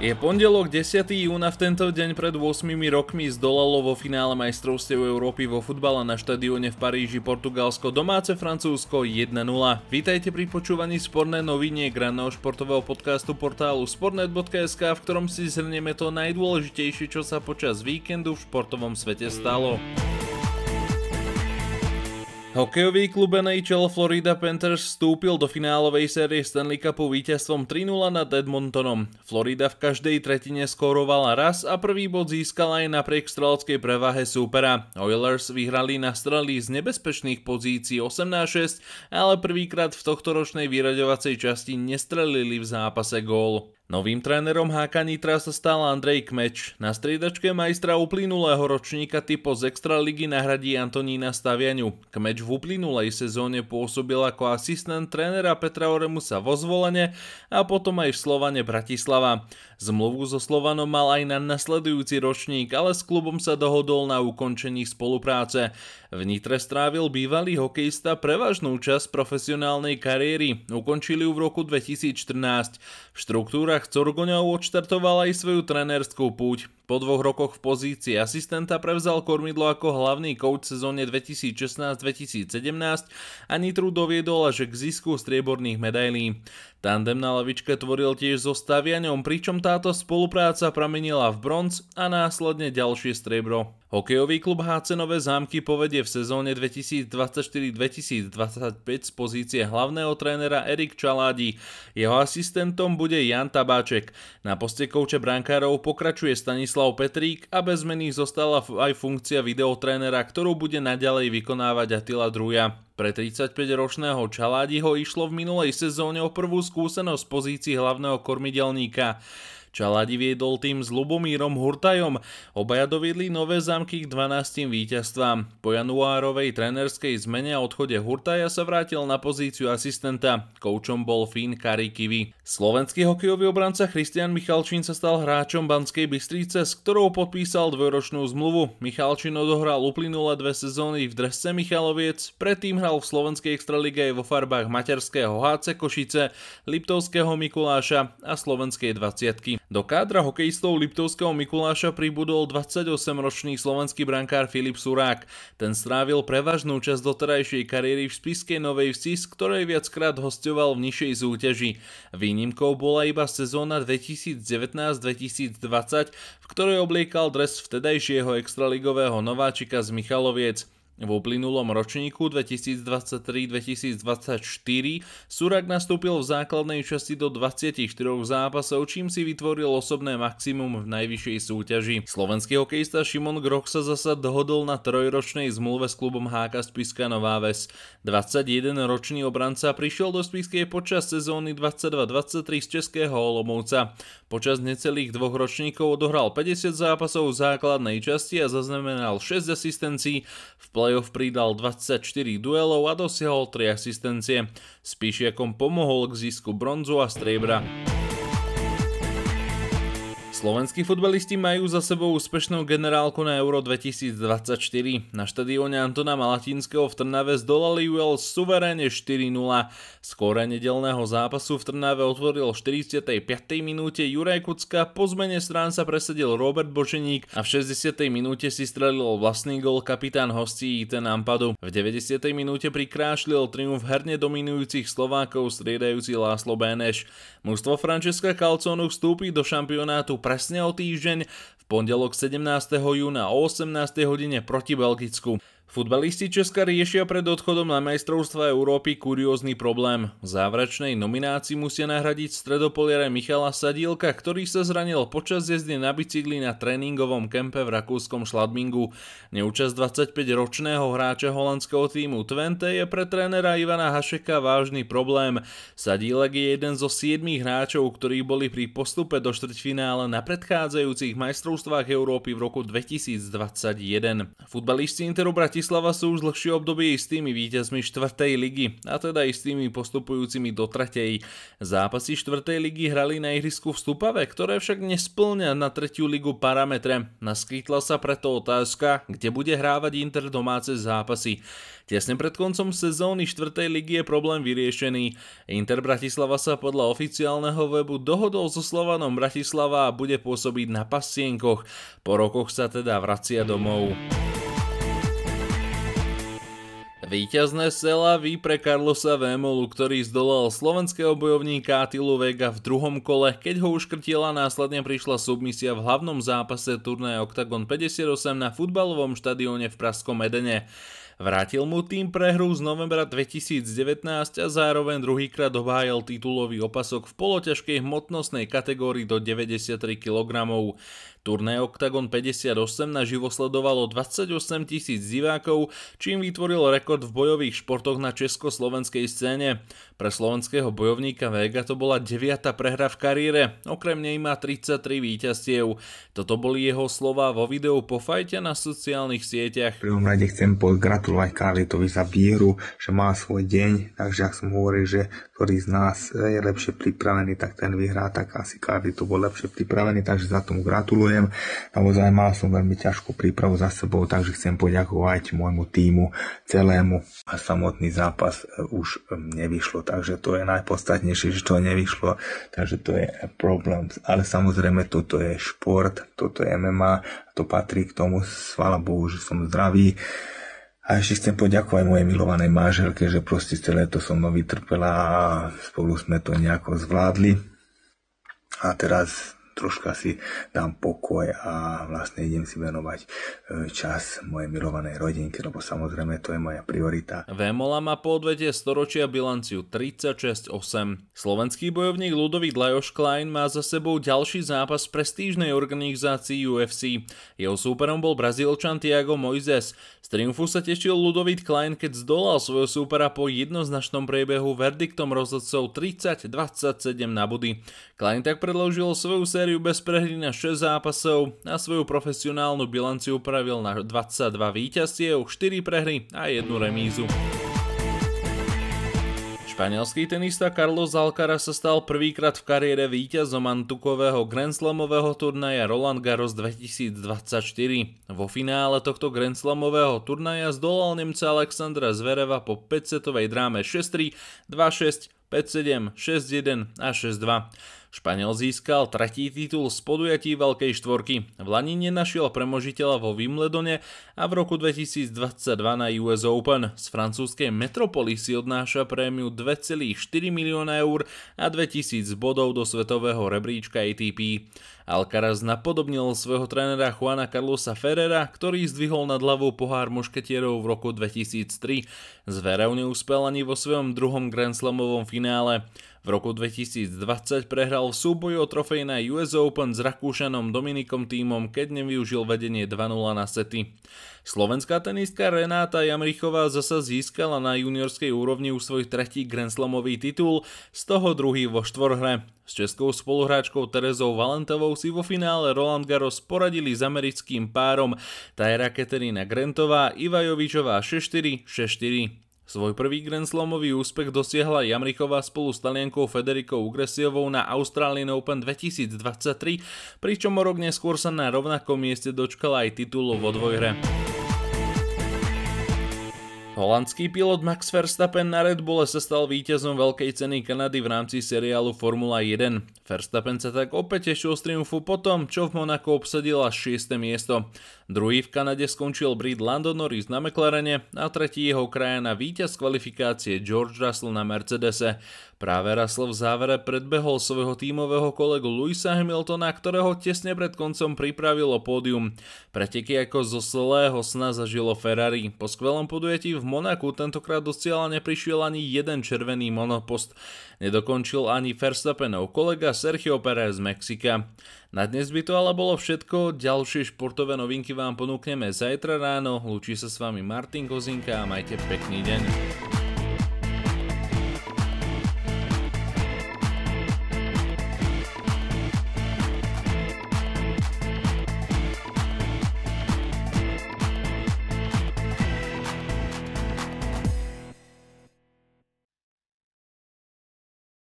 Je pondelok 10. júna, v tento deň pred 8 rokmi zdolalo vo finále majstrovstiev Európy vo futbale na štadióne v Paríži Portugalsko domáce Francúzsko 1-0. Vítajte pri počúvaní sporné novinie graného športového podcastu portálu sportnet.sk, v ktorom si zhrnieme to najdôležitejšie, čo sa počas víkendu v športovom svete stalo. Hokejový klub NHL Florida Panthers vstúpil do finálovej série Stanley Cupu víťazstvom 3-0 nad Edmontonom. Florida v každej tretine skórovala raz a prvý bod získala aj napriek streleckej prevahe súpera. Oilers vyhrali na strelí z nebezpečných pozícií 18-6, ale prvýkrát v tohtoročnej vyraďovacej časti nestrelili v zápase gól. Novým trénerom HK Nitra sa stal Andrej Kmeč. Na striedačke majstra uplynulého ročníka typo z Extraligy nahradí Antonína Staviaňu. Kmeč v uplynulej sezóne pôsobil ako asistent trénera Petra Oremusa vo Zvolene a potom aj v Slovane Bratislava. Zmluvu so Slovanom mal aj na nasledujúci ročník, ale s klubom sa dohodol na ukončení spolupráce. V Nitre strávil bývalý hokejista prevažnú časť profesionálnej kariéry. Ukončili ju v roku 2014. V štruktúrach Čechách Corgoňov odštartoval aj svoju trenérskú púť po dvoch rokoch v pozícii asistenta prevzal kormidlo ako hlavný coach v sezóne 2016-2017 a Nitru doviedol až k zisku strieborných medailí. Tandem na lavičke tvoril tiež so Staviaňom, pričom táto spolupráca pramenila v bronz a následne ďalšie striebro. Hokejový klub HC Nové zámky povedie v sezóne 2024-2025 z pozície hlavného trénera Erik Čaládi. Jeho asistentom bude Jan Tabáček. Na poste kouče brankárov pokračuje Stanislav Ladislav Petrík a bez zmeny zostala aj funkcia videotrénera, ktorú bude naďalej vykonávať Atila Druja. Pre 35-ročného Čaládiho išlo v minulej sezóne o prvú skúsenosť z pozícii hlavného kormidelníka. Čaladi viedol tým s Lubomírom Hurtajom. Obaja doviedli nové zámky k 12 víťazstvám. Po januárovej trenerskej zmene a odchode Hurtaja sa vrátil na pozíciu asistenta. Koučom bol Fín Kari Kivi. Slovenský hokejový obranca Christian Michalčín sa stal hráčom Banskej Bystrice, s ktorou podpísal dvojročnú zmluvu. Michalčín odohral uplynulé dve sezóny v Dresce Michaloviec, predtým hral v slovenskej extralíge aj vo farbách materského HC Košice, Liptovského Mikuláša a slovenskej 20. Do kádra hokejistov Liptovského Mikuláša pribudol 28-ročný slovenský brankár Filip Surák. Ten strávil prevažnú časť doterajšej kariéry v spiske Novej Vsi, z ktorej viackrát hostoval v nižšej súťaži. Výnimkou bola iba sezóna 2019-2020, v ktorej obliekal dres vtedajšieho extraligového nováčika z Michaloviec. V uplynulom ročníku 2023-2024 Surak nastúpil v základnej časti do 24 zápasov, čím si vytvoril osobné maximum v najvyššej súťaži. Slovenský hokejista Šimon Groch sa zasa dohodol na trojročnej zmluve s klubom HK Spiska Nová Ves. 21-ročný obranca prišiel do Spiskej počas sezóny 22-23 z Českého Olomouca. Počas necelých dvoch ročníkov odohral 50 zápasov v základnej časti a zaznamenal 6 asistencií v play Palejov pridal 24 duelov a dosiahol 3 asistencie. Spíšiakom pomohol k zisku bronzu a striebra. Slovenskí futbalisti majú za sebou úspešnú generálku na Euro 2024. Na štadióne Antona Malatinského v Trnave zdolali Wales suveréne 4-0. Skóre nedelného zápasu v Trnave otvoril 45. minúte Juraj Kucka, po zmene strán sa presadil Robert Boženík a v 60. minúte si strelil vlastný gol kapitán hostí IT Ampadu. V 90. minúte prikrášlil triumf herne dominujúcich Slovákov striedajúci Láslo Beneš. Mústvo Francesca Calconu vstúpi do šampionátu presne o týždeň v pondelok 17. júna o 18. hodine proti Belgicku. Futbalisti Česka riešia pred odchodom na majstrovstva Európy kuriózny problém. V závračnej nominácii musia nahradiť stredopoliere Michala Sadielka, ktorý sa zranil počas jezdy na bicykli na tréningovom kempe v rakúskom Šladmingu. Neúčasť 25-ročného hráča holandského týmu Twente je pre trénera Ivana Hašeka vážny problém. Sadílek je jeden zo siedmých hráčov, ktorí boli pri postupe do štvrťfinále na predchádzajúcich majstrovstvách Európy v roku 2021. Futbalisti Interu Bratislava Bratislava sú už dlhšie obdobie istými víťazmi 4. ligy, a teda istými postupujúcimi do 3. Zápasy 4. ligy hrali na ihrisku v Stupave, ktoré však nesplňa na 3. ligu parametre. Naskytla sa preto otázka, kde bude hrávať Inter domáce zápasy. Tesne pred koncom sezóny 4. ligy je problém vyriešený. Inter Bratislava sa podľa oficiálneho webu dohodol so Slovanom Bratislava a bude pôsobiť na pasienkoch. Po rokoch sa teda vracia domov. Výťazné ví pre Carlosa Vémolu, ktorý zdolal slovenského bojovníka Atilu Vega v druhom kole, keď ho uškrtila, následne prišla submisia v hlavnom zápase turnaja Octagon 58 na futbalovom štadióne v Praskom Edene. Vrátil mu tým prehru z novembra 2019 a zároveň druhýkrát obhájal titulový opasok v poloťažkej hmotnostnej kategórii do 93 kg. Turné Octagon 58 na živo sledovalo 28 tisíc divákov, čím vytvoril rekord v bojových športoch na československej scéne. Pre slovenského bojovníka Vega to bola 9. prehra v kariére, okrem nej má 33 víťazstiev. Toto boli jeho slova vo videu po fajte na sociálnych sieťach. V prvom rade chcem pogratulovať Karlitovi za víru, že má svoj deň, takže ak som hovoril, že ktorý z nás je lepšie pripravený, tak ten vyhrá, tak asi Karlito to bol lepšie pripravený, takže za tomu gratulujem ďakujem. Naozaj mal som veľmi ťažkú prípravu za sebou, takže chcem poďakovať môjmu týmu celému a samotný zápas e, už e, nevyšlo, takže to je najpodstatnejšie, že to nevyšlo, takže to je problém. Ale samozrejme toto je šport, toto je MMA, to patrí k tomu, svala Bohu, že som zdravý. A ešte chcem poďakovať mojej milovanej manželke, že proste celé to som vytrpela a spolu sme to nejako zvládli. A teraz troška si dám pokoj a vlastne idem si venovať e, čas mojej milovanej rodinke, lebo samozrejme to je moja priorita. Vémola má po odvete storočia bilanciu 36-8. Slovenský bojovník Ludovít Lajos Klein má za sebou ďalší zápas v prestížnej organizácii UFC. Jeho súperom bol brazílčan Tiago Moises. Z triumfu sa tešil Ludovít Klein, keď zdolal svojho súpera po jednoznačnom priebehu verdiktom rozhodcov 30-27 na body. Klein tak predložil svoju sérii sériu bez prehry na 6 zápasov a svoju profesionálnu bilanciu upravil na 22 víťazstiev, 4 prehry a 1 remízu. Španielský tenista Carlos Alcara sa stal prvýkrát v kariére víťazom antukového Grand Slamového turnaja Roland Garros 2024. Vo finále tohto Grand Slamového turnaja zdolal Nemca Alexandra Zvereva po 5-setovej dráme 6-3, 2-6, 5-7, 6-1 a 6-2. Španiel získal tretí titul z podujatí Veľkej štvorky. V Lani nenašiel premožiteľa vo Wimbledone a v roku 2022 na US Open. Z francúzskej metropoly si odnáša prémiu 2,4 milióna eur a 2000 bodov do svetového rebríčka ATP. Alcaraz napodobnil svojho trénera Juana Carlosa Ferrera, ktorý zdvihol nad hlavou pohár mušketierov v roku 2003. Zverev neúspel ani vo svojom druhom Grand Slamovom finále. V roku 2020 prehral v súboji o trofej na US Open s Rakúšanom Dominikom týmom, keď nevyužil vedenie 2-0 na sety. Slovenská tenistka Renáta Jamrichová zasa získala na juniorskej úrovni už svoj tretí Grand Slamový titul, z toho druhý vo štvorhre. S českou spoluhráčkou Terezou Valentovou si vo finále Roland Garros poradili s americkým párom Tajra Katerina Grentová, Ivajovičová 6-4, 6-4. Svoj prvý Grand Slamový úspech dosiahla Jamrichová spolu s taliankou Federikou Ugresiovou na Australian Open 2023, pričom o rok neskôr sa na rovnakom mieste dočkala aj titulu vo dvojhre. Holandský pilot Max Verstappen na Red Bulle sa stal víťazom veľkej ceny Kanady v rámci seriálu Formula 1. Verstappen sa tak opäť tešil z triumfu po tom, čo v Monaku obsadila 6. miesto. Druhý v Kanade skončil Brit Lando Norris na McLarene a tretí jeho krajana víťaz kvalifikácie George Russell na Mercedese. Práve Russell v závere predbehol svojho tímového kolegu Luisa Hamiltona, ktorého tesne pred koncom pripravilo pódium. Preteky ako zo slého sna zažilo Ferrari. Po skvelom podujatí v Monaku tentokrát do cieľa neprišiel ani jeden červený monopost. Nedokončil ani Verstappenov kolega Sergio Perez z Mexika. Na dnes by to ale bolo všetko, ďalšie športové novinky vám ponúkneme zajtra ráno, lúči sa s vami Martin Kozinka a majte pekný deň.